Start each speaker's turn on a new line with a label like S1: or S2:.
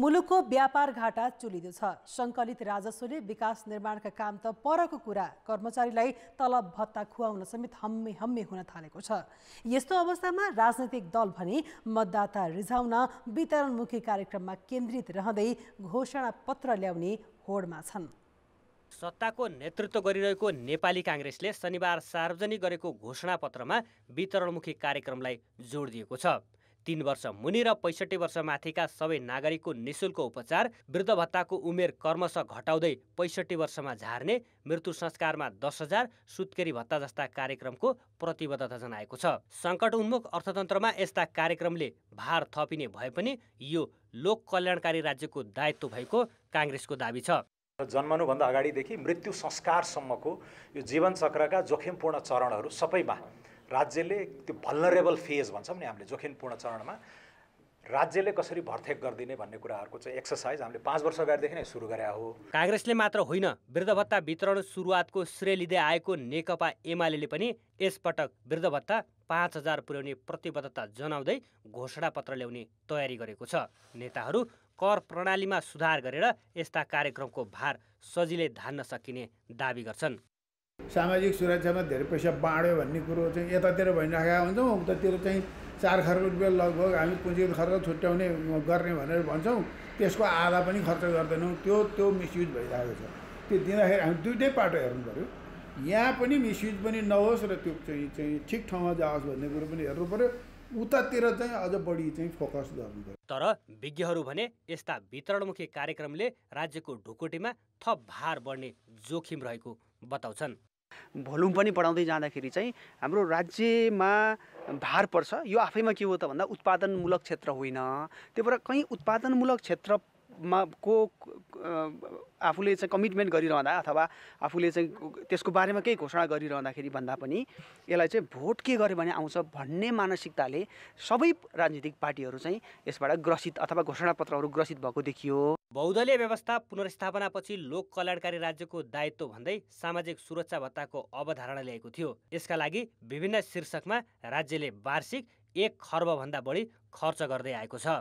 S1: मुलुकको व्यापार घाटा चुलिँदो छ सङ्कलित राजस्वले विकास निर्माणका काम त परको कुरा कर्मचारीलाई तलब भत्ता खुवाउन समेत हम्मे हम्मे हुन थालेको छ यस्तो अवस्थामा राजनैतिक दल भने मतदाता रिझाउन वितरणमुखी कार्यक्रममा केन्द्रित रहँदै घोषणा पत्र ल्याउने होडमा छन्
S2: सत्ताको नेतृत्व गरिरहेको नेपाली काङ्ग्रेसले शनिबार सार्वजनिक गरेको घोषणापत्रमा वितरणमुखी कार्यक्रमलाई जोड दिएको छ तीन वर्ष मुनि र पैँसठी वर्ष माथिका सबै नागरिकको निशुल्क उपचार वृद्ध भत्ताको उमेर कर्मश घटाउँदै पैँसठी वर्षमा झार्ने मृत्यु संस्कारमा दस हजार सुत्केरी भत्ता जस्ता कार्यक्रमको प्रतिबद्धता जनाएको छ सङ्कट उन्मुख अर्थतन्त्रमा यस्ता कार्यक्रमले भार थपिने भए पनि यो लोक कल्याणकारी
S3: राज्यको दायित्व भएको काङ्ग्रेसको दावी छ जन्मनुभन्दा अगाडिदेखि मृत्यु संस्कारसम्मको यो जीवनचक्रका जोखिमपूर्ण चरणहरू सबैमा राज्यले त्यो भल्नरेबल फेज भन्छौँ नि हामीले जोखिमपूर्ण चरणमा राज्यले कसरी भर्थेक गरिदिने भन्ने कुराहरूको चाहिँ एक्सर्साइज हामीले पाँच वर्ष अगाडिदेखि नै सुरु गरे हो
S2: काङ्ग्रेसले मात्र होइन वृद्ध भत्ता वितरण सुरुवातको श्रेय लिँदै आएको नेकपा एमाले पनि यसपटक वृद्ध भत्ता पाँच हजार पुर्याउने प्रतिबद्धता जनाउँदै घोषणापत्र ल्याउने तयारी गरेको छ नेताहरू कर प्रणालीमा सुधार गरेर यस्ता कार्यक्रमको भार सजिलै धान्न सकिने दावी
S4: गर्छन् सामाजिक सुरक्षामा धेरै पैसा बाँड्यो भन्ने कुरो चाहिँ यतातिर भइराखेका हुन्छौँ उतातिर चाहिँ चार खर्ब रुपियाँ लगभग हामी पुँजीगत खर्च छुट्याउने गर्ने भनेर भन्छौँ त्यसको आधा पनि खर्च गर्दैनौँ त्यो त्यो मिसयुज भइरहेको छ त्यो दिँदाखेरि हामी दुइटै पाटो हेर्नु पऱ्यो यहाँ पनि मिसयुज पनि नहोस् र त्यो चाहिँ चाहिँ ठिक ठाउँमा जाओस् भन्ने कुरो पनि हेर्नु पऱ्यो उतातिर चाहिँ अझ बढी चाहिँ फोकस गर्नु पऱ्यो
S2: तर विज्ञहरू भने यस्ता वितरणमुखी कार्यक्रमले राज्यको ढुकुटीमा थप भार बढ्ने जोखिम रहेको
S5: बताउँछन् भोल्युम पनि बढाउँदै जाँदाखेरि चाहिँ हाम्रो राज्यमा भार पर्छ यो आफैमा के हो त भन्दा उत्पादनमूलक क्षेत्र होइन त्यही भएर कहीँ उत्पादनमूलक क्षेत्र मा को आफूले चाहिँ कमिटमेन्ट गरिरहँदा अथवा आफूले चाहिँ त्यसको बारेमा केही घोषणा गरिरहँदाखेरि भन्दा पनि यसलाई चाहिँ भोट के गर्यो भने आउँछ भन्ने मानसिकताले सबै राजनीतिक पार्टीहरू चाहिँ यसबाट ग्रसित अथवा घोषणापत्रहरू ग्रसित भएको देखियो बहुदलीय व्यवस्था
S2: पुनर्स्थापनापछि लोक कल्याणकारी राज्यको दायित्व भन्दै सामाजिक सुरक्षा भत्ताको अवधारणा ल्याएको थियो यसका लागि विभिन्न शीर्षकमा राज्यले
S5: वार्षिक एक खर्बभन्दा बढी खर्च गर्दै आएको छ